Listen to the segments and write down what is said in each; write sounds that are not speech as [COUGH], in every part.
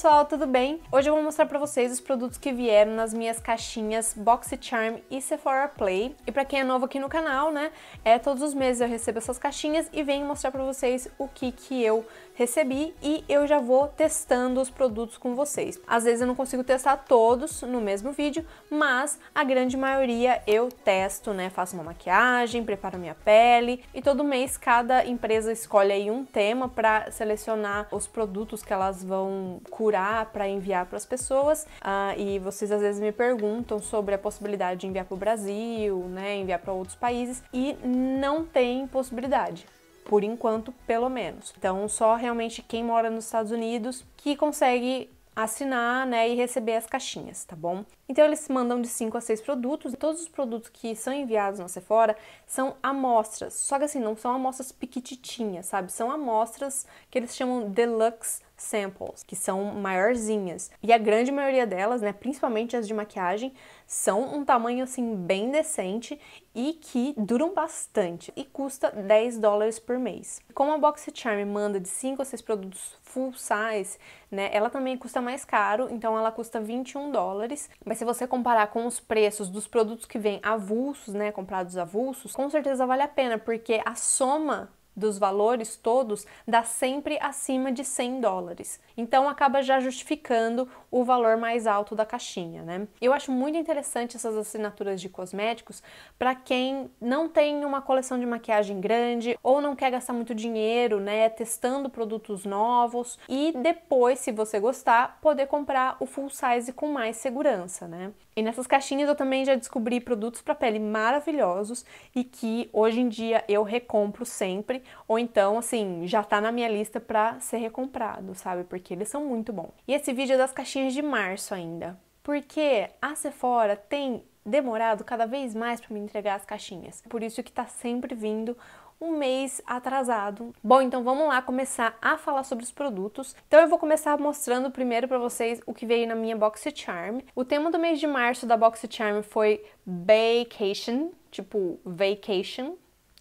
pessoal, tudo bem? Hoje eu vou mostrar pra vocês os produtos que vieram nas minhas caixinhas BoxyCharm e Sephora Play. E pra quem é novo aqui no canal, né, é todos os meses eu recebo essas caixinhas e venho mostrar pra vocês o que que eu recebi e eu já vou testando os produtos com vocês. Às vezes eu não consigo testar todos no mesmo vídeo, mas a grande maioria eu testo, né? Faço uma maquiagem, preparo minha pele e todo mês cada empresa escolhe aí um tema para selecionar os produtos que elas vão curar para enviar para as pessoas. Ah, e vocês às vezes me perguntam sobre a possibilidade de enviar para o Brasil, né? Enviar para outros países e não tem possibilidade por enquanto, pelo menos. Então, só realmente quem mora nos Estados Unidos que consegue assinar, né, e receber as caixinhas, tá bom? Então eles mandam de 5 a 6 produtos, todos os produtos que são enviados na Sephora são amostras. Só que assim, não são amostras piquititinhas, sabe? São amostras que eles chamam deluxe samples, que são maiorzinhas. E a grande maioria delas, né, principalmente as de maquiagem, são um tamanho assim bem decente e que duram bastante e custa 10 dólares por mês. Como a Boxycharm Charm manda de 5 a 6 produtos full size, né, ela também custa mais caro, então ela custa 21 dólares, mas se você comparar com os preços dos produtos que vêm avulsos, né, comprados avulsos, com certeza vale a pena, porque a soma dos valores todos dá sempre acima de 100 dólares. Então acaba já justificando o valor mais alto da caixinha, né? Eu acho muito interessante essas assinaturas de cosméticos para quem não tem uma coleção de maquiagem grande ou não quer gastar muito dinheiro, né, testando produtos novos e depois, se você gostar, poder comprar o full size com mais segurança, né? E nessas caixinhas eu também já descobri produtos para pele maravilhosos e que hoje em dia eu recompro sempre ou então, assim, já tá na minha lista para ser recomprado, sabe? Porque eles são muito bons. E esse vídeo é das caixinhas de março ainda, porque a Sephora tem demorado cada vez mais para me entregar as caixinhas. Por isso que tá sempre vindo um mês atrasado. Bom, então vamos lá começar a falar sobre os produtos. Então eu vou começar mostrando primeiro para vocês o que veio na minha Boxy Charm. O tema do mês de março da Boxy Charm foi Vacation, tipo vacation,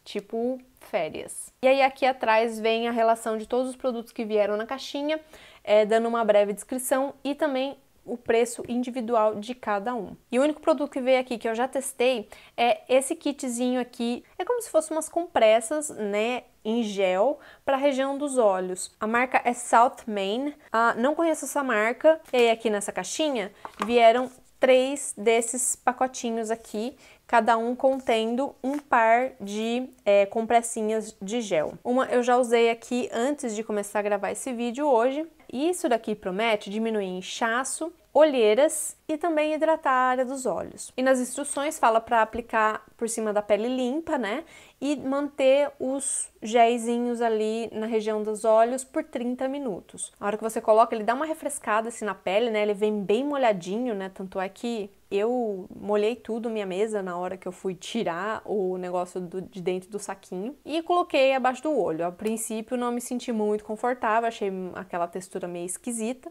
tipo férias. E aí aqui atrás vem a relação de todos os produtos que vieram na caixinha, é, dando uma breve descrição e também o preço individual de cada um. E o único produto que veio aqui que eu já testei é esse kitzinho aqui. É como se fossem umas compressas, né, em gel para a região dos olhos. A marca é South Main. Ah, não conheço essa marca. E aí aqui nessa caixinha vieram três desses pacotinhos aqui cada um contendo um par de é, compressinhas de gel. Uma eu já usei aqui antes de começar a gravar esse vídeo hoje, e isso daqui promete diminuir inchaço olheiras e também hidratar a área dos olhos. E nas instruções fala para aplicar por cima da pele limpa, né? E manter os géisinhos ali na região dos olhos por 30 minutos. A hora que você coloca, ele dá uma refrescada assim na pele, né? Ele vem bem molhadinho, né? Tanto é que eu molhei tudo minha mesa na hora que eu fui tirar o negócio do, de dentro do saquinho e coloquei abaixo do olho. A princípio não me senti muito confortável, achei aquela textura meio esquisita,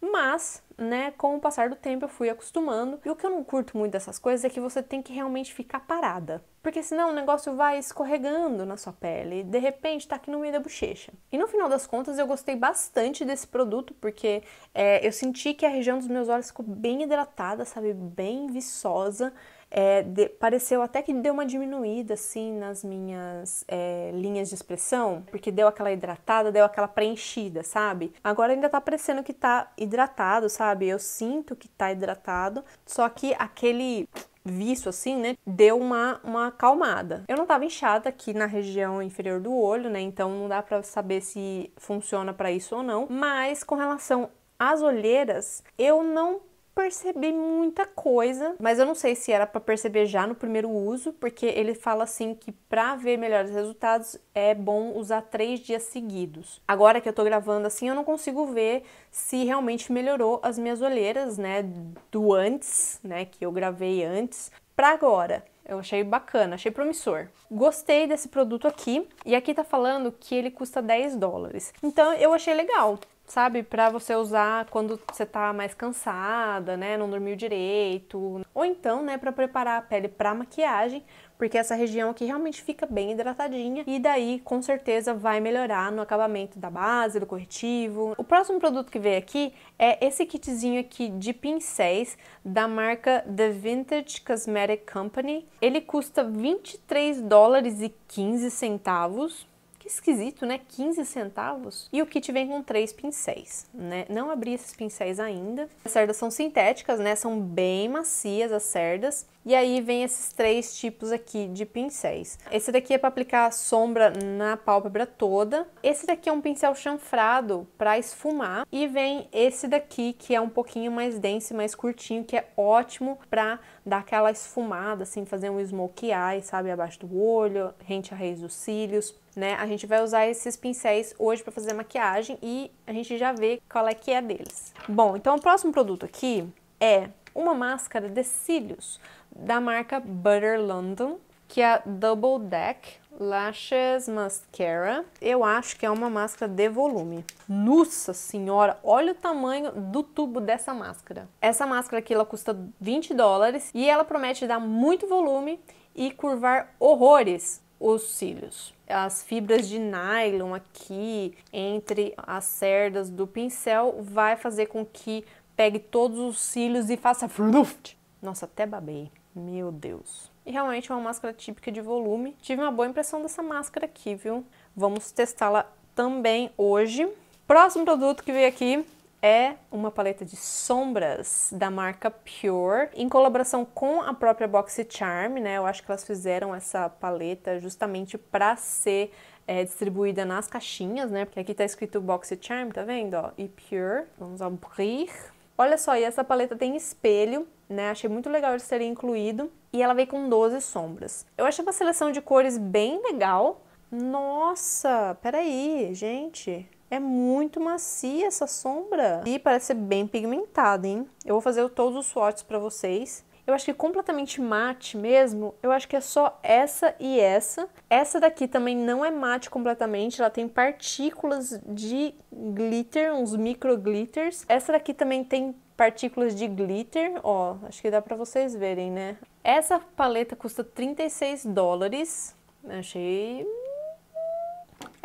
mas, né, com o passar do tempo eu fui acostumando. E o que eu não curto muito dessas coisas é que você tem que realmente ficar parada. Porque senão o negócio vai escorregando na sua pele e de repente tá aqui no meio da bochecha. E no final das contas eu gostei bastante desse produto porque é, eu senti que a região dos meus olhos ficou bem hidratada, sabe? Bem viçosa é, de, pareceu até que deu uma diminuída assim nas minhas é, linhas de expressão, porque deu aquela hidratada, deu aquela preenchida, sabe? Agora ainda tá parecendo que tá hidratado, sabe? Eu sinto que tá hidratado, só que aquele visto assim, né, deu uma, uma acalmada. Eu não tava inchada aqui na região inferior do olho, né, então não dá para saber se funciona para isso ou não, mas com relação às olheiras, eu não percebi muita coisa, mas eu não sei se era para perceber já no primeiro uso, porque ele fala assim que para ver melhores resultados é bom usar três dias seguidos. Agora que eu tô gravando assim, eu não consigo ver se realmente melhorou as minhas olheiras, né, do antes, né, que eu gravei antes, para agora. Eu achei bacana, achei promissor. Gostei desse produto aqui. E aqui tá falando que ele custa 10 dólares. Então eu achei legal sabe? Para você usar quando você tá mais cansada, né, não dormiu direito, ou então, né, para preparar a pele para maquiagem, porque essa região aqui realmente fica bem hidratadinha e daí com certeza vai melhorar no acabamento da base, do corretivo. O próximo produto que veio aqui é esse kitzinho aqui de pincéis da marca The Vintage Cosmetic Company. Ele custa 23 dólares e 15 centavos. Que esquisito, né? 15 centavos. E o kit vem com três pincéis, né? Não abri esses pincéis ainda. As cerdas são sintéticas, né? São bem macias as cerdas. E aí vem esses três tipos aqui de pincéis. Esse daqui é para aplicar sombra na pálpebra toda. Esse daqui é um pincel chanfrado para esfumar. E vem esse daqui que é um pouquinho mais denso e mais curtinho, que é ótimo para dar aquela esfumada, assim, fazer um smoke eye, sabe, abaixo do olho, rente à raiz dos cílios né? A gente vai usar esses pincéis hoje para fazer a maquiagem e a gente já vê qual é que é deles. Bom, então o próximo produto aqui é uma máscara de cílios da marca Butter London, que é a Double Deck Lashes Mascara. Eu acho que é uma máscara de volume. Nossa senhora, olha o tamanho do tubo dessa máscara. Essa máscara aqui, ela custa 20 dólares e ela promete dar muito volume e curvar horrores os cílios. As fibras de nylon aqui entre as cerdas do pincel vai fazer com que pegue todos os cílios e faça fluft. Nossa, até babei. Meu Deus. E realmente é uma máscara típica de volume. Tive uma boa impressão dessa máscara aqui, viu? Vamos testá-la também hoje. Próximo produto que veio aqui é uma paleta de sombras da marca Pure, em colaboração com a própria BoxyCharm, né? Eu acho que elas fizeram essa paleta justamente para ser é, distribuída nas caixinhas, né? Porque aqui tá escrito BoxyCharm, tá vendo? Ó, e Pure. Vamos abrir. Olha só, e essa paleta tem espelho, né? Achei muito legal eles terem incluído. E ela veio com 12 sombras. Eu achei uma seleção de cores bem legal. Nossa, peraí, gente. É muito macia essa sombra. E parece ser bem pigmentada, hein? Eu vou fazer todos os swatches para vocês. Eu acho que completamente mate mesmo, eu acho que é só essa e essa. Essa daqui também não é mate completamente, ela tem partículas de glitter, uns micro glitters. Essa daqui também tem partículas de glitter, ó, acho que dá pra vocês verem, né? Essa paleta custa 36 dólares, achei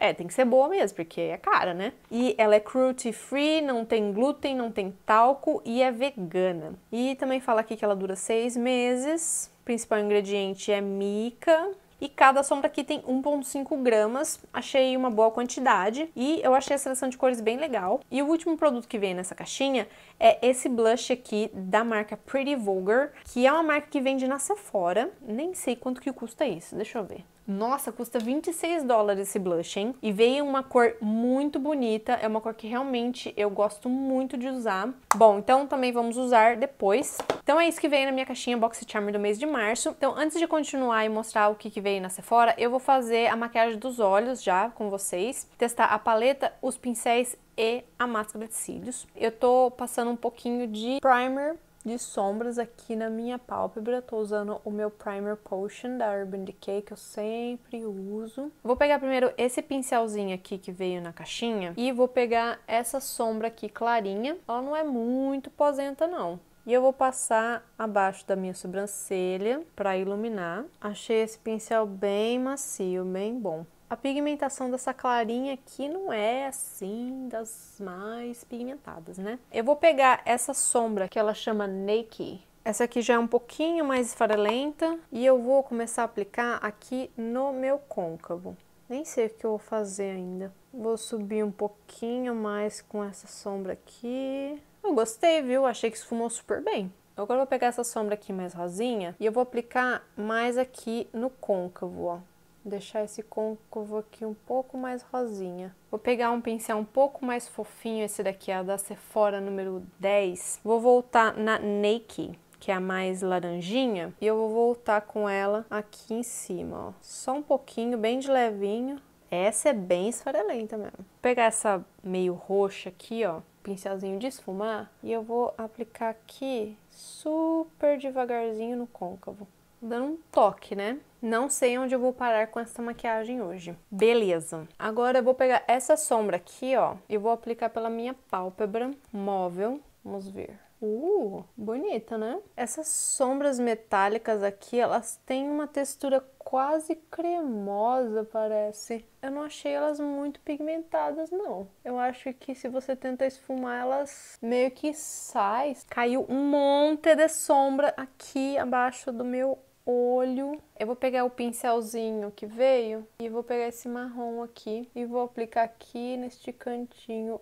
é, tem que ser boa mesmo, porque é cara, né? E ela é cruelty free, não tem glúten, não tem talco e é vegana. E também fala aqui que ela dura seis meses. O principal ingrediente é mica, e cada sombra aqui tem 1,5 gramas. Achei uma boa quantidade e eu achei a seleção de cores bem legal. E o último produto que vem nessa caixinha é esse blush aqui da marca Pretty Vulgar, que é uma marca que vende na Sephora. Nem sei quanto que custa isso, deixa eu ver. Nossa, custa 26 dólares esse blush, hein? E veio uma cor muito bonita, é uma cor que realmente eu gosto muito de usar. Bom, então também vamos usar depois. Então é isso que veio na minha caixinha Box Charmer do mês de março. Então antes de continuar e mostrar o que, que veio na Sephora, eu vou fazer a maquiagem dos olhos já com vocês, testar a paleta, os pincéis e a máscara de cílios. Eu tô passando um pouquinho de primer de sombras aqui na minha pálpebra. Tô usando o meu Primer Potion da Urban Decay, que eu sempre uso. Vou pegar primeiro esse pincelzinho aqui que veio na caixinha e vou pegar essa sombra aqui clarinha. Ela não é muito posenta, não. E eu vou passar abaixo da minha sobrancelha para iluminar. Achei esse pincel bem macio, bem bom. A pigmentação dessa clarinha aqui não é assim das mais pigmentadas, né? Eu vou pegar essa sombra que ela chama Naked. Essa aqui já é um pouquinho mais farelenta e eu vou começar a aplicar aqui no meu côncavo. Nem sei o que eu vou fazer ainda. Vou subir um pouquinho mais com essa sombra aqui. Eu gostei, viu? Achei que esfumou super bem. Agora eu vou pegar essa sombra aqui mais rosinha e eu vou aplicar mais aqui no côncavo, ó deixar esse côncavo aqui um pouco mais rosinha. Vou pegar um pincel um pouco mais fofinho, esse daqui é da Sephora número 10. Vou voltar na Naked, que é a mais laranjinha, e eu vou voltar com ela aqui em cima, ó. Só um pouquinho, bem de levinho. Essa é bem esfarelenta mesmo. Vou pegar essa meio roxa aqui, ó, pincelzinho de esfumar, e eu vou aplicar aqui super devagarzinho no côncavo dando um toque, né? Não sei onde eu vou parar com essa maquiagem hoje. Beleza. Agora eu vou pegar essa sombra aqui, ó, e vou aplicar pela minha pálpebra móvel. Vamos ver. Uh, bonita, né? Essas sombras metálicas aqui, elas têm uma textura quase cremosa, parece. Eu não achei elas muito pigmentadas, não. Eu acho que se você tenta esfumar, elas meio que saem. Caiu um monte de sombra aqui abaixo do meu olho. Eu vou pegar o pincelzinho que veio e vou pegar esse marrom aqui e vou aplicar aqui neste cantinho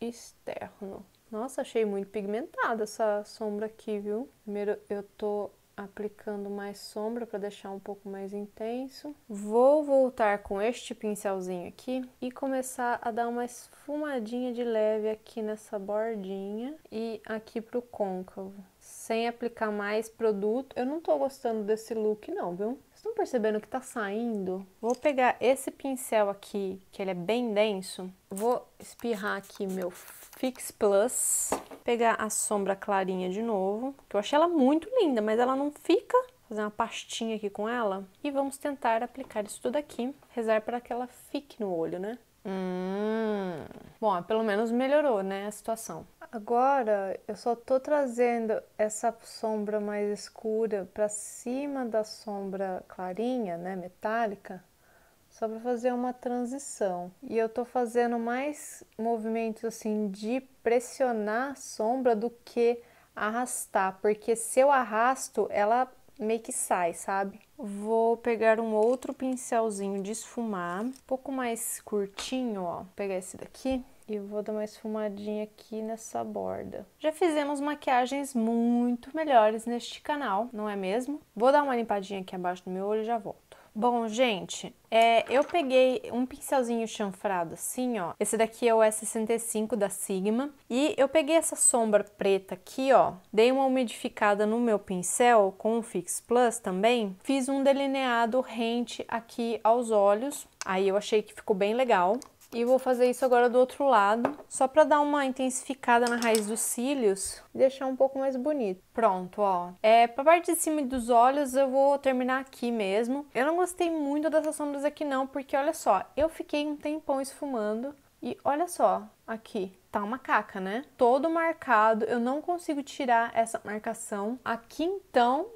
externo. Nossa, achei muito pigmentada essa sombra aqui, viu? Primeiro eu tô aplicando mais sombra para deixar um pouco mais intenso. Vou voltar com este pincelzinho aqui e começar a dar uma esfumadinha de leve aqui nessa bordinha e aqui pro côncavo sem aplicar mais produto. Eu não tô gostando desse look não, viu? Vocês estão percebendo que tá saindo? Vou pegar esse pincel aqui, que ele é bem denso. Vou espirrar aqui meu Fix Plus. Pegar a sombra clarinha de novo, que eu achei ela muito linda, mas ela não fica fazer uma pastinha aqui com ela e vamos tentar aplicar isso tudo aqui, rezar para que ela fique no olho, né? Hum. Bom, pelo menos melhorou, né, a situação. Agora eu só estou trazendo essa sombra mais escura para cima da sombra clarinha, né, metálica, só para fazer uma transição. E eu estou fazendo mais movimentos assim de pressionar a sombra do que arrastar, porque se eu arrasto, ela meio que sai, sabe? Vou pegar um outro pincelzinho de esfumar, um pouco mais curtinho, ó, Vou pegar esse daqui. E vou dar uma esfumadinha aqui nessa borda. Já fizemos maquiagens muito melhores neste canal, não é mesmo? Vou dar uma limpadinha aqui abaixo do meu olho e já volto. Bom, gente, é, eu peguei um pincelzinho chanfrado assim, ó. Esse daqui é o S65 da Sigma. E eu peguei essa sombra preta aqui, ó. Dei uma umidificada no meu pincel com o Fix Plus também. Fiz um delineado rente aqui aos olhos. Aí eu achei que ficou bem legal. E vou fazer isso agora do outro lado, só para dar uma intensificada na raiz dos cílios e deixar um pouco mais bonito. Pronto, ó. É, pra parte de cima dos olhos eu vou terminar aqui mesmo. Eu não gostei muito dessas sombras aqui não, porque olha só, eu fiquei um tempão esfumando e olha só, aqui, tá uma caca, né? Todo marcado, eu não consigo tirar essa marcação. Aqui então,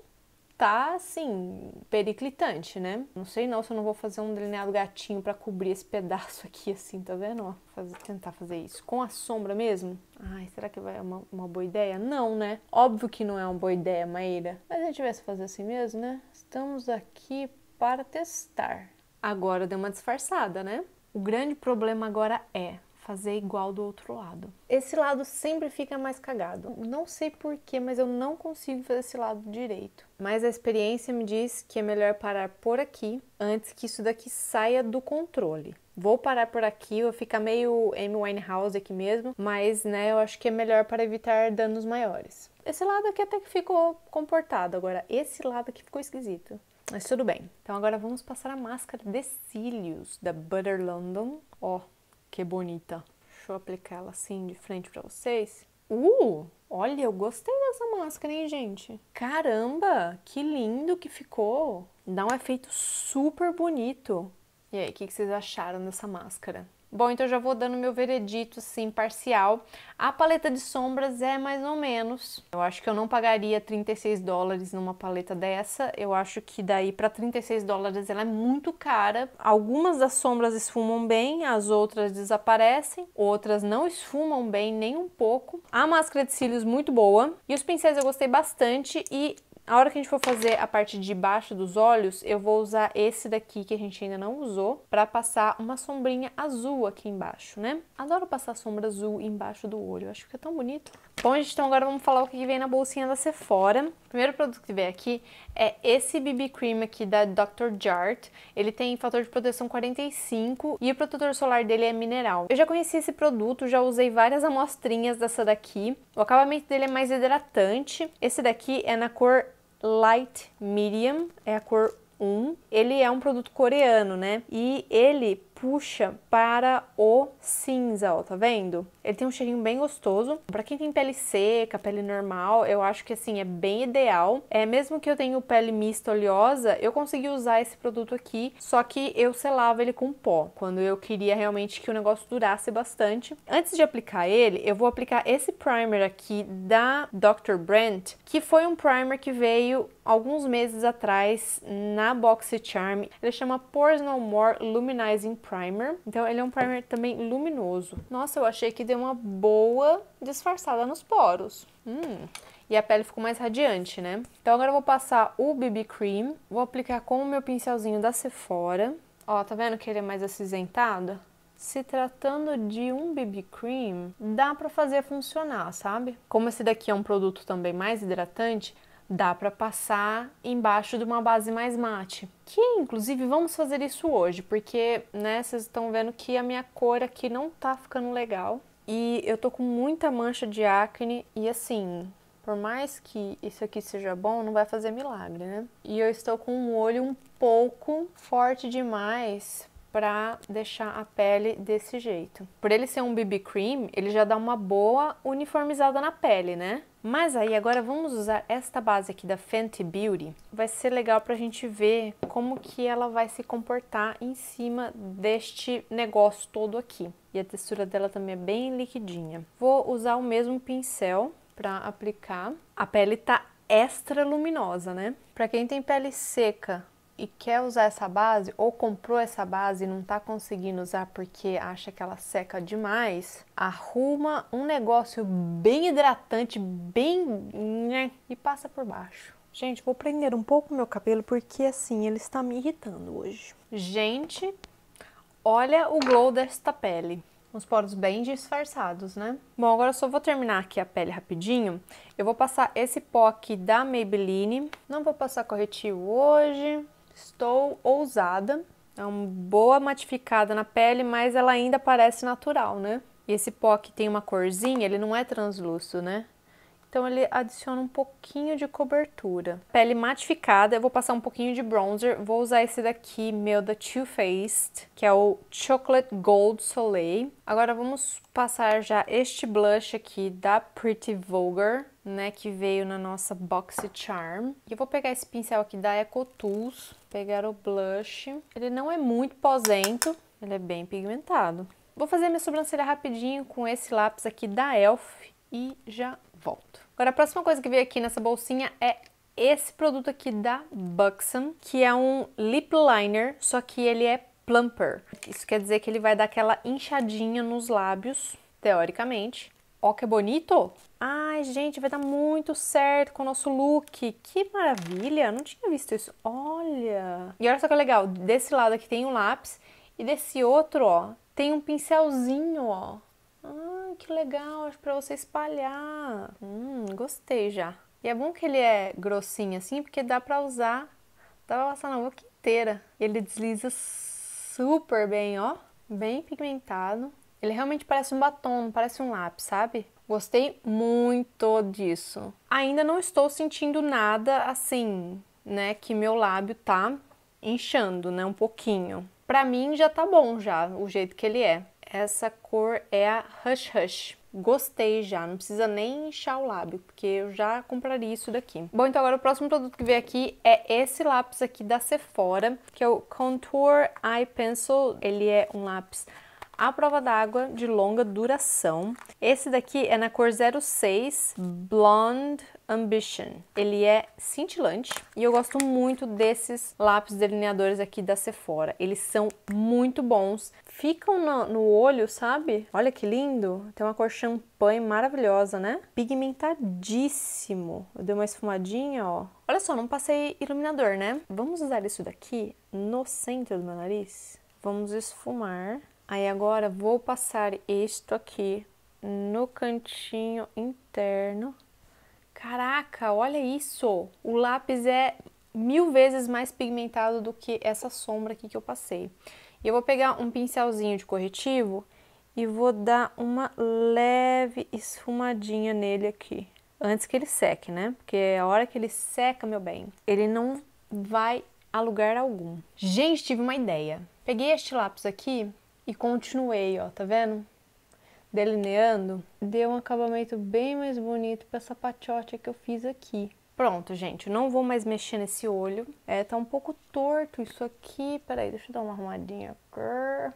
tá assim, periclitante, né? Não sei não se eu não vou fazer um delineado gatinho para cobrir esse pedaço [LAUGHS] aqui assim, tá vendo? Ó, fazer, tentar fazer isso com a sombra mesmo. Ai, será que vai é uma, uma boa ideia? Não, né? Óbvio que não é uma boa ideia, Maíra. Mas a gente vai fazer assim mesmo, né? Estamos aqui para testar. Agora deu uma disfarçada, né? O grande problema agora é fazer igual do outro lado. Esse lado sempre fica mais cagado. Não sei porquê, mas eu não consigo fazer esse lado direito. Mas a experiência me diz que é melhor parar por aqui antes que isso daqui saia do controle. Vou parar por aqui, Vou ficar meio Amy Winehouse aqui mesmo, mas né, eu acho que é melhor para evitar danos maiores. Esse lado aqui até que ficou comportado, agora esse lado aqui ficou esquisito. Mas tudo bem. Então agora vamos passar a máscara de cílios da Butter London. Ó, oh que bonita. Deixa eu aplicar ela assim de frente para vocês. Uh, olha, eu gostei dessa máscara, hein, gente? Caramba, que lindo que ficou. Dá um efeito super bonito. E aí, o que, que vocês acharam dessa máscara? Bom, então já vou dando meu veredito, sim, parcial. A paleta de sombras é mais ou menos. Eu acho que eu não pagaria 36 dólares numa paleta dessa. Eu acho que daí para 36 dólares ela é muito cara. Algumas das sombras esfumam bem, as outras desaparecem, outras não esfumam bem nem um pouco. A máscara de cílios muito boa e os pincéis eu gostei bastante e a hora que a gente for fazer a parte de baixo dos olhos, eu vou usar esse daqui que a gente ainda não usou para passar uma sombrinha azul aqui embaixo, né? Adoro passar sombra azul embaixo do olho, acho que é tão bonito. Bom, gente, então agora vamos falar o que vem na bolsinha da Sephora. O primeiro produto que vem aqui é esse BB Cream aqui da Dr. Jart. Ele tem fator de proteção 45 e o protetor solar dele é mineral. Eu já conheci esse produto, já usei várias amostrinhas dessa daqui. O acabamento dele é mais hidratante. Esse daqui é na cor Light Medium, é a cor 1. Ele é um produto coreano, né? E ele puxa para o cinza, ó, tá vendo? Ele tem um cheirinho bem gostoso. Para quem tem pele seca, pele normal, eu acho que assim é bem ideal. É mesmo que eu tenho pele mista oleosa, eu consegui usar esse produto aqui, só que eu selava ele com pó, quando eu queria realmente que o negócio durasse bastante. Antes de aplicar ele, eu vou aplicar esse primer aqui da Dr. Brandt, que foi um primer que veio alguns meses atrás na BoxyCharm. Ele chama Pores No More Luminizing Primer. Então ele é um primer também luminoso. Nossa, eu achei que deu uma boa disfarçada nos poros. Hum, e a pele ficou mais radiante, né? Então agora eu vou passar o BB Cream, vou aplicar com o meu pincelzinho da Sephora. Ó, tá vendo que ele é mais acinzentado? se tratando de um BB cream, dá para fazer funcionar, sabe? Como esse daqui é um produto também mais hidratante, dá para passar embaixo de uma base mais mate. Que inclusive vamos fazer isso hoje, porque né, vocês estão vendo que a minha cor aqui não tá ficando legal. E eu tô com muita mancha de acne e assim, por mais que isso aqui seja bom, não vai fazer milagre, né? E eu estou com um olho um pouco forte demais para deixar a pele desse jeito. Por ele ser um BB cream, ele já dá uma boa uniformizada na pele, né? Mas aí agora vamos usar esta base aqui da Fenty Beauty. Vai ser legal pra gente ver como que ela vai se comportar em cima deste negócio todo aqui. E a textura dela também é bem liquidinha. Vou usar o mesmo pincel para aplicar. A pele tá extra luminosa, né? Para quem tem pele seca e quer usar essa base ou comprou essa base e não está conseguindo usar porque acha que ela seca demais, arruma um negócio bem hidratante, bem né, e passa por baixo. Gente, vou prender um pouco meu cabelo porque assim ele está me irritando hoje. Gente, olha o glow desta pele uns poros bem disfarçados, né? Bom, agora eu só vou terminar aqui a pele rapidinho. Eu vou passar esse pó aqui da Maybelline. Não vou passar corretivo hoje. Estou ousada, é uma boa matificada na pele, mas ela ainda parece natural, né? E esse pó que tem uma corzinha, ele não é translúcido, né? Então ele adiciona um pouquinho de cobertura. Pele matificada, eu vou passar um pouquinho de bronzer. Vou usar esse daqui, meu, da Too Faced, que é o Chocolate Gold Soleil. Agora vamos passar já este blush aqui da Pretty Vulgar né, que veio na nossa Boxy Charm. E eu vou pegar esse pincel aqui da Eco Tools, pegar o blush. Ele não é muito pozento, ele é bem pigmentado. Vou fazer minha sobrancelha rapidinho com esse lápis aqui da Elf e já volto. Agora, a próxima coisa que veio aqui nessa bolsinha é esse produto aqui da Buxom, que é um lip liner, só que ele é plumper. Isso quer dizer que ele vai dar aquela inchadinha nos lábios, teoricamente. Ó que bonito! Ai, gente, vai dar muito certo com o nosso look. Que maravilha! Não tinha visto isso. Olha! E olha só que legal. Desse lado aqui tem um lápis e desse outro, ó, tem um pincelzinho, ó. Ai, que legal, acho pra você espalhar. Hum, gostei já. E é bom que ele é grossinho assim, porque dá pra usar, dá pra passar na boca inteira. Ele desliza super bem, ó. Bem pigmentado. Ele realmente parece um batom, não parece um lápis, sabe? Gostei muito disso. Ainda não estou sentindo nada assim, né, que meu lábio tá inchando, né, um pouquinho. Pra mim já tá bom já, o jeito que ele é. Essa cor é a Hush Hush. Gostei já, não precisa nem inchar o lábio, porque eu já compraria isso daqui. Bom, então agora o próximo produto que vem aqui é esse lápis aqui da Sephora, que é o Contour Eye Pencil. Ele é um lápis a prova d'água de longa duração. Esse daqui é na cor 06 Blonde Ambition. Ele é cintilante e eu gosto muito desses lápis delineadores aqui da Sephora. Eles são muito bons, ficam no, no olho, sabe? Olha que lindo! Tem uma cor champanhe maravilhosa, né? Pigmentadíssimo. Eu dei uma esfumadinha, ó. Olha só, não passei iluminador, né? Vamos usar isso daqui no centro do meu nariz? Vamos esfumar Aí agora vou passar isto aqui no cantinho interno. Caraca, olha isso! O lápis é mil vezes mais pigmentado do que essa sombra aqui que eu passei. E eu vou pegar um pincelzinho de corretivo e vou dar uma leve esfumadinha nele aqui. Antes que ele seque, né? Porque é a hora que ele seca, meu bem, ele não vai a lugar algum. Gente, tive uma ideia. Peguei este lápis aqui e continuei, ó, tá vendo? Delineando, deu um acabamento bem mais bonito para essa patiote que eu fiz aqui. Pronto, gente, não vou mais mexer nesse olho. É, tá um pouco torto isso aqui. Peraí, deixa eu dar uma arrumadinha.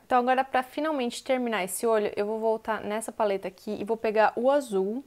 Então agora, pra finalmente terminar esse olho, eu vou voltar nessa paleta aqui e vou pegar o azul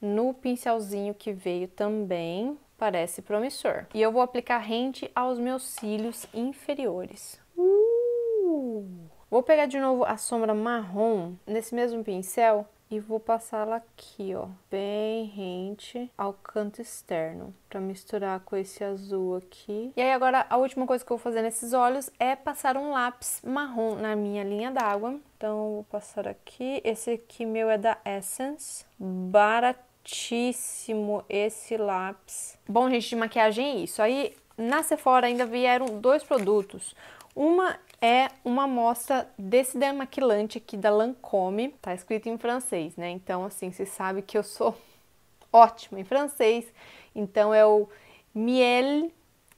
no pincelzinho que veio também. Parece promissor. E eu vou aplicar rente aos meus cílios inferiores. Uh! Vou pegar de novo a sombra marrom nesse mesmo pincel e vou passá-la aqui, ó, bem rente ao canto externo, para misturar com esse azul aqui. E aí agora a última coisa que eu vou fazer nesses olhos é passar um lápis marrom na minha linha d'água. Então vou passar aqui, esse aqui meu é da Essence, baratíssimo esse lápis. Bom, gente, de maquiagem é isso. Aí na Sephora ainda vieram dois produtos. Uma é uma amostra desse demaquilante aqui da Lancôme, tá escrito em francês, né? Então, assim, se sabe que eu sou [LAUGHS] ótima em francês, então é o Miel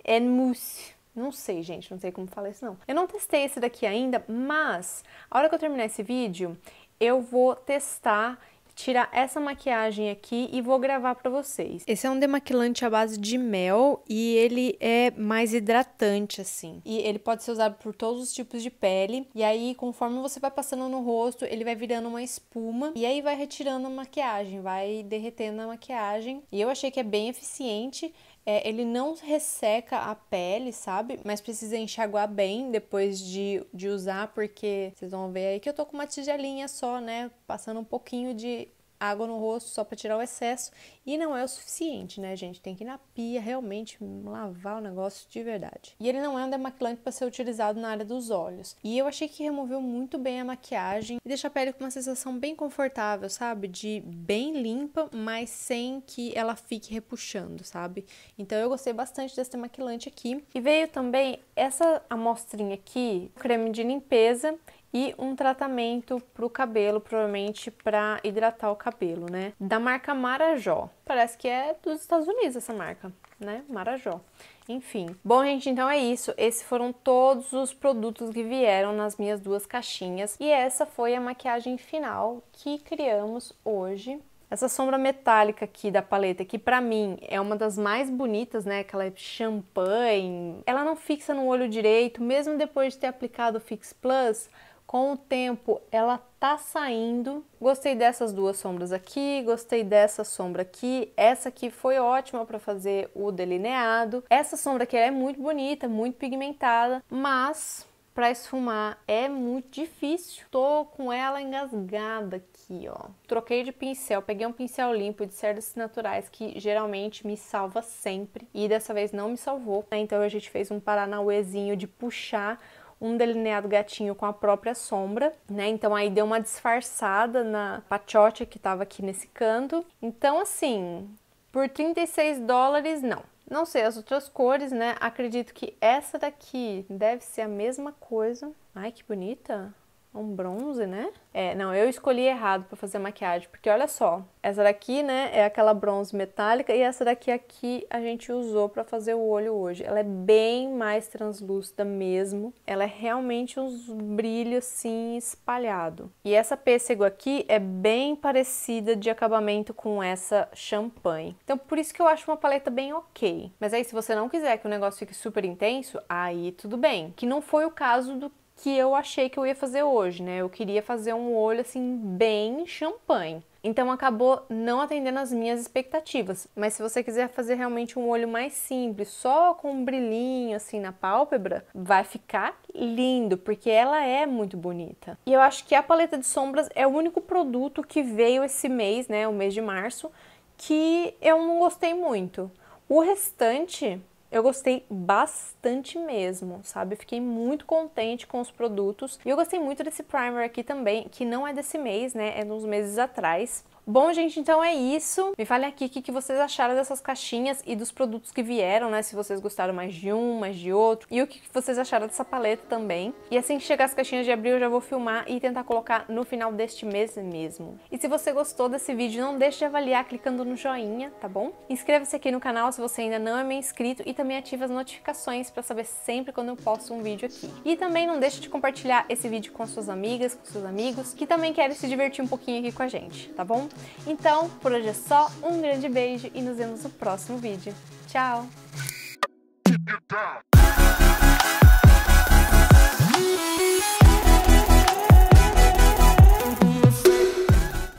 en Mousse. Não sei, gente, não sei como falar isso não. Eu não testei esse daqui ainda, mas a hora que eu terminar esse vídeo, eu vou testar tirar essa maquiagem aqui e vou gravar para vocês. Esse é um demaquilante à base de mel e ele é mais hidratante assim. E ele pode ser usado por todos os tipos de pele. E aí, conforme você vai passando no rosto, ele vai virando uma espuma e aí vai retirando a maquiagem, vai derretendo a maquiagem. E eu achei que é bem eficiente. É, ele não resseca a pele, sabe? Mas precisa enxaguar bem depois de, de usar, porque vocês vão ver aí que eu tô com uma tigelinha só, né? Passando um pouquinho de água no rosto só para tirar o excesso e não é o suficiente, né, gente? Tem que ir na pia realmente lavar o negócio de verdade. E ele não é um demaquilante para ser utilizado na área dos olhos. E eu achei que removeu muito bem a maquiagem e deixa a pele com uma sensação bem confortável, sabe? De bem limpa, mas sem que ela fique repuxando, sabe? Então eu gostei bastante desse demaquilante aqui. E veio também essa amostrinha aqui, creme de limpeza e um tratamento para o cabelo, provavelmente para hidratar o cabelo, né? Da marca Marajó. Parece que é dos Estados Unidos essa marca, né? Marajó. Enfim. Bom, gente, então é isso. Esses foram todos os produtos que vieram nas minhas duas caixinhas. E essa foi a maquiagem final que criamos hoje essa sombra metálica aqui da paleta, que pra mim é uma das mais bonitas, né? Aquela champanhe. Ela não fixa no olho direito, mesmo depois de ter aplicado o Fix Plus, com o tempo ela tá saindo. Gostei dessas duas sombras aqui, gostei dessa sombra aqui. Essa aqui foi ótima para fazer o delineado. Essa sombra aqui é muito bonita, muito pigmentada, mas para esfumar é muito difícil. Tô com ela engasgada aqui, ó. Troquei de pincel, peguei um pincel limpo de cerdas naturais que geralmente me salva sempre e dessa vez não me salvou. Né? Então a gente fez um paranauêzinho de puxar um delineado gatinho com a própria sombra, né? Então aí deu uma disfarçada na patchocha que tava aqui nesse canto. Então assim, por 36 dólares, não. Não sei as outras cores, né? Acredito que essa daqui deve ser a mesma coisa. Ai, que bonita! um bronze, né? É, não, eu escolhi errado para fazer maquiagem, porque olha só, essa daqui, né, é aquela bronze metálica e essa daqui aqui a gente usou para fazer o olho hoje. Ela é bem mais translúcida mesmo. Ela é realmente um brilho assim espalhado. E essa pêssego aqui é bem parecida de acabamento com essa champanhe. Então por isso que eu acho uma paleta bem OK. Mas aí se você não quiser que o negócio fique super intenso, aí tudo bem, que não foi o caso do que eu achei que eu ia fazer hoje, né? Eu queria fazer um olho assim bem champanhe. Então acabou não atendendo as minhas expectativas. Mas se você quiser fazer realmente um olho mais simples, só com um brilhinho assim na pálpebra, vai ficar lindo, porque ela é muito bonita. E eu acho que a paleta de sombras é o único produto que veio esse mês, né, o mês de março, que eu não gostei muito. O restante eu gostei bastante mesmo, sabe? Eu fiquei muito contente com os produtos. E eu gostei muito desse primer aqui também, que não é desse mês, né? É uns meses atrás. Bom, gente, então é isso. Me falem aqui o que, vocês acharam dessas caixinhas e dos produtos que vieram, né? Se vocês gostaram mais de um, mais de outro. E o que, que vocês acharam dessa paleta também. E assim que chegar as caixinhas de abril, eu já vou filmar e tentar colocar no final deste mês mesmo. E se você gostou desse vídeo, não deixe de avaliar clicando no joinha, tá bom? Inscreva-se aqui no canal se você ainda não é meu inscrito e também ative as notificações para saber sempre quando eu posto um vídeo aqui. E também não deixe de compartilhar esse vídeo com suas amigas, com seus amigos, que também querem se divertir um pouquinho aqui com a gente, tá bom? Então, por hoje é só, um grande beijo e nos vemos no próximo vídeo. Tchau!